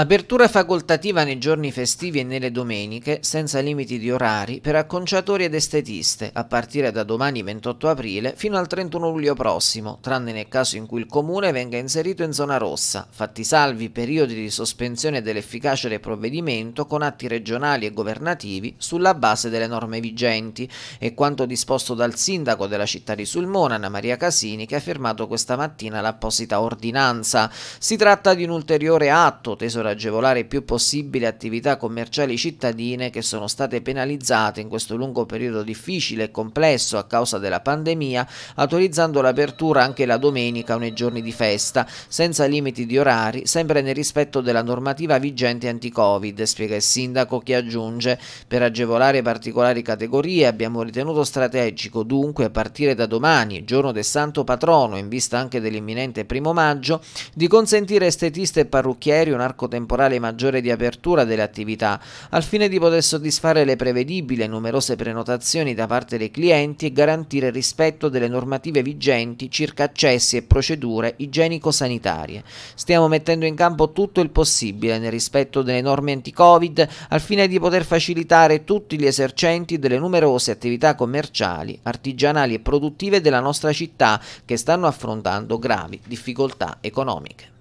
Apertura facoltativa nei giorni festivi e nelle domeniche, senza limiti di orari, per acconciatori ed estetiste, a partire da domani 28 aprile fino al 31 luglio prossimo, tranne nel caso in cui il comune venga inserito in zona rossa, fatti salvi periodi di sospensione dell'efficacia del provvedimento con atti regionali e governativi sulla base delle norme vigenti e quanto disposto dal sindaco della città di Sulmona, Anna Maria Casini, che ha firmato questa mattina l'apposita ordinanza. Si tratta di un ulteriore atto teso agevolare il più possibile attività commerciali cittadine che sono state penalizzate in questo lungo periodo difficile e complesso a causa della pandemia, autorizzando l'apertura anche la domenica o nei giorni di festa, senza limiti di orari, sempre nel rispetto della normativa vigente anti-Covid, spiega il sindaco che aggiunge per agevolare particolari categorie abbiamo ritenuto strategico dunque a partire da domani, giorno del Santo Patrono, in vista anche dell'imminente primo maggio, di consentire estetiste e parrucchieri un arco temporale maggiore di apertura delle attività, al fine di poter soddisfare le prevedibili e numerose prenotazioni da parte dei clienti e garantire il rispetto delle normative vigenti circa accessi e procedure igienico-sanitarie. Stiamo mettendo in campo tutto il possibile nel rispetto delle norme anti-Covid al fine di poter facilitare tutti gli esercenti delle numerose attività commerciali, artigianali e produttive della nostra città che stanno affrontando gravi difficoltà economiche.